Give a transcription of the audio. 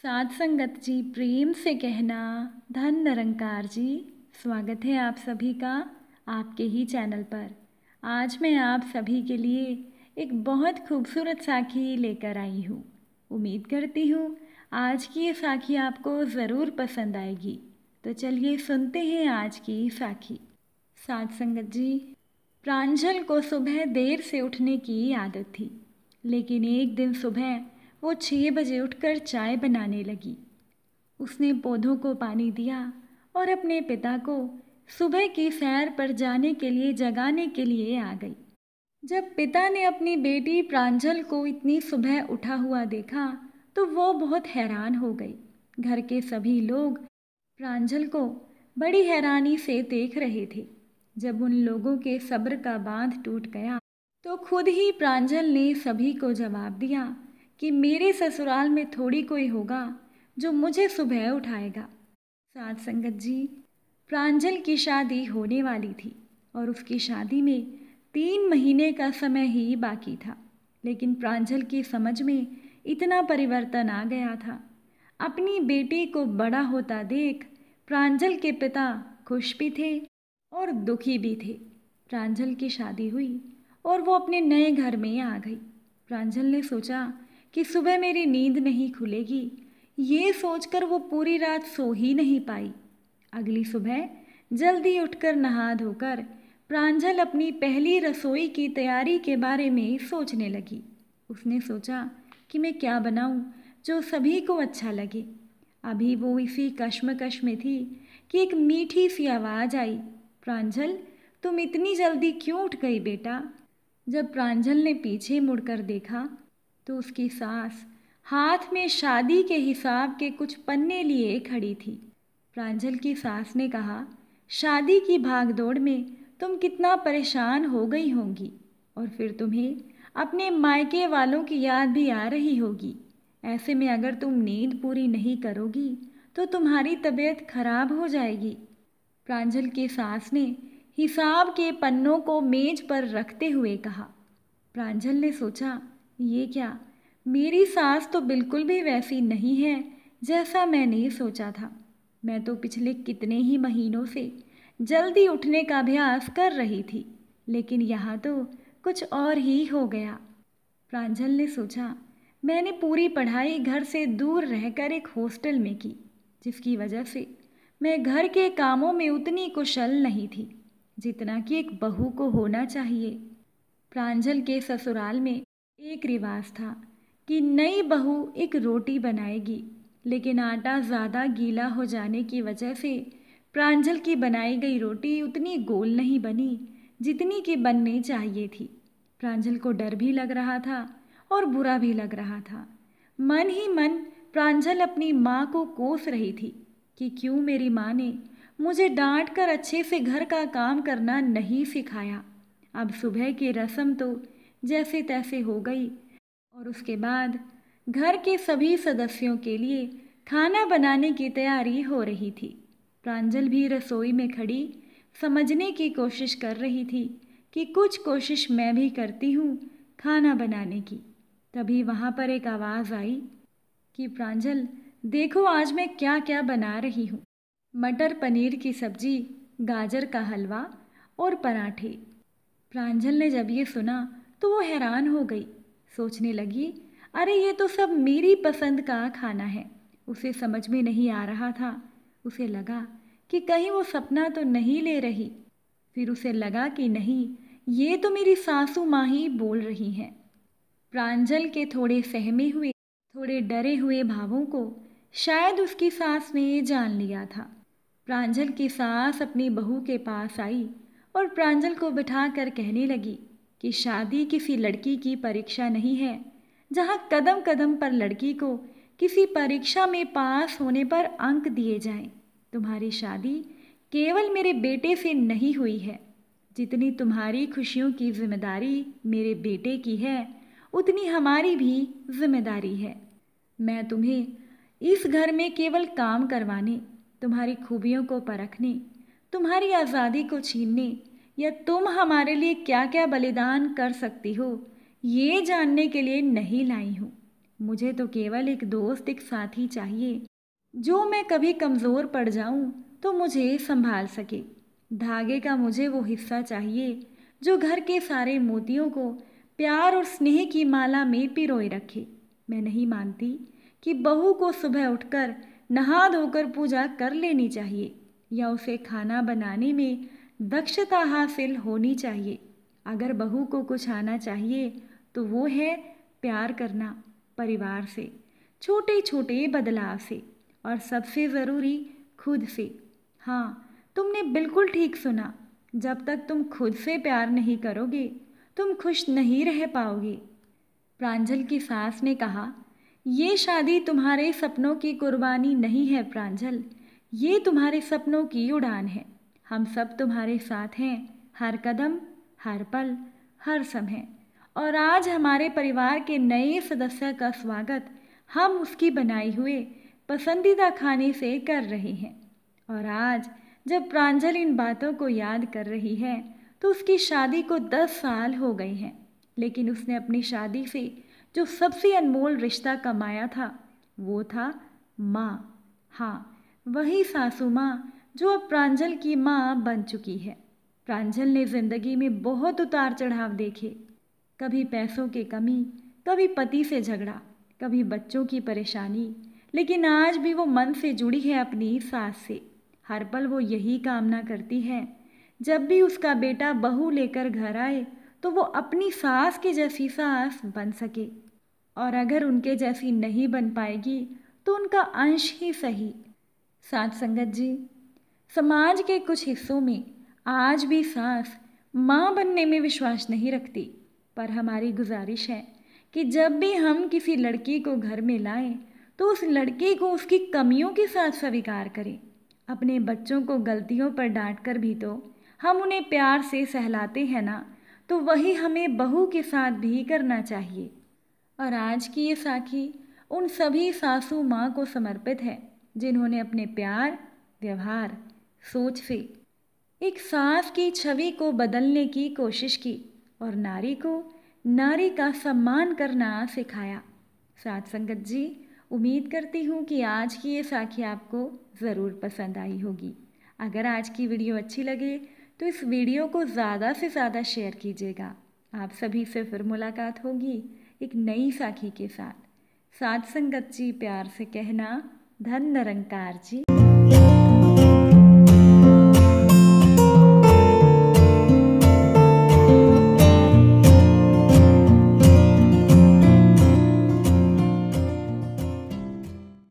साध संगत जी प्रेम से कहना धन निरंकार जी स्वागत है आप सभी का आपके ही चैनल पर आज मैं आप सभी के लिए एक बहुत खूबसूरत साखी लेकर आई हूँ उम्मीद करती हूँ आज की ये साखी आपको ज़रूर पसंद आएगी तो चलिए सुनते हैं आज की साखी साध संगत जी प्रांजल को सुबह देर से उठने की आदत थी लेकिन एक दिन सुबह वो छः बजे उठकर चाय बनाने लगी उसने पौधों को पानी दिया और अपने पिता को सुबह की सैर पर जाने के लिए जगाने के लिए आ गई जब पिता ने अपनी बेटी प्रांजल को इतनी सुबह उठा हुआ देखा तो वो बहुत हैरान हो गई घर के सभी लोग प्रांजल को बड़ी हैरानी से देख रहे थे जब उन लोगों के सब्र का बांध टूट गया तो खुद ही प्रांजल ने सभी को जवाब दिया कि मेरे ससुराल में थोड़ी कोई होगा जो मुझे सुबह उठाएगा साथ संगत जी प्रांजल की शादी होने वाली थी और उसकी शादी में तीन महीने का समय ही बाकी था लेकिन प्रांजल की समझ में इतना परिवर्तन आ गया था अपनी बेटी को बड़ा होता देख प्रांजल के पिता खुश भी थे और दुखी भी थे प्रांजल की शादी हुई और वो अपने नए घर में आ गई प्रांजल ने सोचा कि सुबह मेरी नींद नहीं खुलेगी ये सोचकर वो पूरी रात सो ही नहीं पाई अगली सुबह जल्दी उठकर नहा धोकर प्रांजल अपनी पहली रसोई की तैयारी के बारे में सोचने लगी उसने सोचा कि मैं क्या बनाऊं जो सभी को अच्छा लगे अभी वो इसी कश्मकश में थी कि एक मीठी सी आवाज़ आई प्रांजल तुम इतनी जल्दी क्यों उठ गई बेटा जब प्रांजल ने पीछे मुड़कर देखा तो उसकी सास हाथ में शादी के हिसाब के कुछ पन्ने लिए खड़ी थी प्रांजल की सास ने कहा शादी की भागदौड़ में तुम कितना परेशान हो गई होंगी और फिर तुम्हें अपने मायके वालों की याद भी आ रही होगी ऐसे में अगर तुम नींद पूरी नहीं करोगी तो तुम्हारी तबीयत खराब हो जाएगी प्रांजल की सास ने हिसाब के पन्नों को मेज पर रखते हुए कहा प्रांजल ने सोचा ये क्या मेरी सास तो बिल्कुल भी वैसी नहीं है जैसा मैंने सोचा था मैं तो पिछले कितने ही महीनों से जल्दी उठने का अभ्यास कर रही थी लेकिन यहाँ तो कुछ और ही हो गया प्रांजल ने सोचा मैंने पूरी पढ़ाई घर से दूर रहकर एक हॉस्टल में की जिसकी वजह से मैं घर के कामों में उतनी कुशल नहीं थी जितना कि एक बहू को होना चाहिए प्रांजल के ससुराल में एक रिवाज था कि नई बहू एक रोटी बनाएगी लेकिन आटा ज़्यादा गीला हो जाने की वजह से प्रांजल की बनाई गई रोटी उतनी गोल नहीं बनी जितनी कि बननी चाहिए थी प्रांजल को डर भी लग रहा था और बुरा भी लग रहा था मन ही मन प्रांजल अपनी माँ को कोस रही थी कि क्यों मेरी माँ ने मुझे डांट कर अच्छे से घर का काम करना नहीं सिखाया अब सुबह की रस्म तो जैसे तैसे हो गई और उसके बाद घर के सभी सदस्यों के लिए खाना बनाने की तैयारी हो रही थी प्रांजल भी रसोई में खड़ी समझने की कोशिश कर रही थी कि कुछ कोशिश मैं भी करती हूँ खाना बनाने की तभी वहाँ पर एक आवाज़ आई कि प्रांजल देखो आज मैं क्या क्या बना रही हूँ मटर पनीर की सब्जी गाजर का हलवा और पराठे प्रांजल ने जब ये सुना तो वो हैरान हो गई सोचने लगी अरे ये तो सब मेरी पसंद का खाना है उसे समझ में नहीं आ रहा था उसे लगा कि कहीं वो सपना तो नहीं ले रही फिर उसे लगा कि नहीं ये तो मेरी सासू माँ ही बोल रही हैं प्रांजल के थोड़े सहमे हुए थोड़े डरे हुए भावों को शायद उसकी सास ने जान लिया था प्रांजल की सास अपनी बहू के पास आई और प्रांजल को बिठा कर कहने लगी कि शादी किसी लड़की की परीक्षा नहीं है जहाँ कदम कदम पर लड़की को किसी परीक्षा में पास होने पर अंक दिए जाएं। तुम्हारी शादी केवल मेरे बेटे से नहीं हुई है जितनी तुम्हारी खुशियों की जिम्मेदारी मेरे बेटे की है उतनी हमारी भी जिम्मेदारी है मैं तुम्हें इस घर में केवल काम करवाने तुम्हारी खूबियों को परखने तुम्हारी आज़ादी को छीनने या तुम हमारे लिए क्या क्या बलिदान कर सकती हो ये जानने के लिए नहीं लाई हूँ मुझे तो केवल एक दोस्त एक साथी चाहिए जो मैं कभी कमज़ोर पड़ जाऊँ तो मुझे संभाल सके धागे का मुझे वो हिस्सा चाहिए जो घर के सारे मोतियों को प्यार और स्नेह की माला में पिरोए रखे मैं नहीं मानती कि बहू को सुबह उठकर नहा धोकर पूजा कर लेनी चाहिए या उसे खाना बनाने में दक्षता हासिल होनी चाहिए अगर बहू को कुछ आना चाहिए तो वो है प्यार करना परिवार से छोटे छोटे बदलाव से और सबसे ज़रूरी खुद से हाँ तुमने बिल्कुल ठीक सुना जब तक तुम खुद से प्यार नहीं करोगे तुम खुश नहीं रह पाओगे प्रांजल की सास ने कहा ये शादी तुम्हारे सपनों की कुर्बानी नहीं है प्रांजल ये तुम्हारे सपनों की उड़ान है हम सब तुम्हारे साथ हैं हर कदम हर पल हर समय और आज हमारे परिवार के नए सदस्य का स्वागत हम उसकी बनाई हुए पसंदीदा खाने से कर रहे हैं और आज जब प्रांजल इन बातों को याद कर रही है तो उसकी शादी को दस साल हो गए हैं लेकिन उसने अपनी शादी से जो सबसे अनमोल रिश्ता कमाया था वो था माँ हाँ वही सासू माँ जो अब प्रांजल की माँ बन चुकी है प्रांजल ने जिंदगी में बहुत उतार चढ़ाव देखे कभी पैसों की कमी कभी पति से झगड़ा कभी बच्चों की परेशानी लेकिन आज भी वो मन से जुड़ी है अपनी सास से हर पल वो यही कामना करती है जब भी उसका बेटा बहू लेकर घर आए तो वो अपनी सास की जैसी सास बन सके और अगर उनके जैसी नहीं बन पाएगी तो उनका अंश ही सही सात संगत जी समाज के कुछ हिस्सों में आज भी सास माँ बनने में विश्वास नहीं रखती पर हमारी गुजारिश है कि जब भी हम किसी लड़की को घर में लाएं तो उस लड़की को उसकी कमियों के साथ स्वीकार करें अपने बच्चों को गलतियों पर डांट कर भी तो हम उन्हें प्यार से सहलाते हैं ना तो वही हमें बहू के साथ भी करना चाहिए और आज की ये साखी उन सभी सासू माँ को समर्पित है जिन्होंने अपने प्यार व्यवहार सोच से एक सांस की छवि को बदलने की कोशिश की और नारी को नारी का सम्मान करना सिखाया साथ संगत जी उम्मीद करती हूँ कि आज की ये साखी आपको ज़रूर पसंद आई होगी अगर आज की वीडियो अच्छी लगे तो इस वीडियो को ज़्यादा से ज़्यादा शेयर कीजिएगा आप सभी से फिर मुलाकात होगी एक नई साखी के साथ साथ संगत जी प्यार से कहना धन निरंकार जी